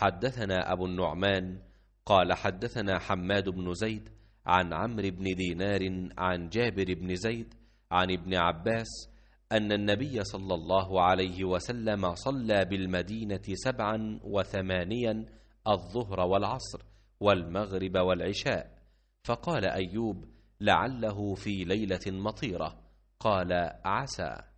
حدثنا أبو النعمان قال حدثنا حماد بن زيد عن عمرو بن دينار عن جابر بن زيد عن ابن عباس أن النبي صلى الله عليه وسلم صلى بالمدينة سبعا وثمانيا الظهر والعصر والمغرب والعشاء فقال أيوب لعله في ليلة مطيرة قال عسى